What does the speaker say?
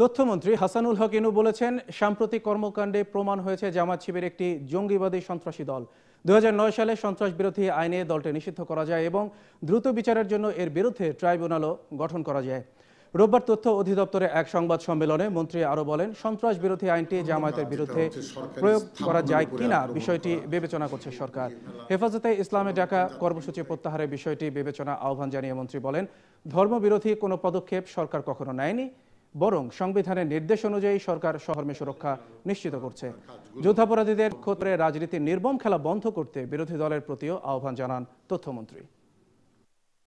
তথ্যমন্ত্রী হাসানুল হক ইনু বলেছেন সাম্প্রতিক কর্মকাণ্ডে প্রমাণ হয়েছে জামাত শিবির একটি জঙ্গিবাদী সন্ত্রাসী দল দু সালে সন্ত্রাস বিরোধী আইনে দলটি নিষিদ্ধ করা যায় এবং দ্রুত বিচারের জন্য এর বিরুদ্ধে ট্রাইব্যুনালও গঠন করা যায় রোববার তথ্য অধিদপ্তরে এক সংবাদ সম্মেলনে মন্ত্রী আরও বলেন সন্ত্রাস বিরোধী আইনটি জামায়াতের বিরুদ্ধে প্রয়োগ করা যায় কিনা বিষয়টি বিবেচনা করছে সরকার হেফাজতে ইসলামে ডাকা কর্মসূচি প্রত্যাহারের বিষয়টি বিবেচনা আহ্বান জানিয়ে মন্ত্রী বলেন ধর্মবিরোধী কোনো পদক্ষেপ সরকার কখনো নেয়নি বরং সংবিধানের নির্দেশ অনুযায়ী সরকার শহরমে সুরক্ষা নিশ্চিত করছে যুদ্ধাপরাধীদের ক্ষেত্রে রাজনীতির নির্মম খেলা বন্ধ করতে বিরোধী দলের প্রতিও আহ্বান জানান তথ্যমন্ত্রী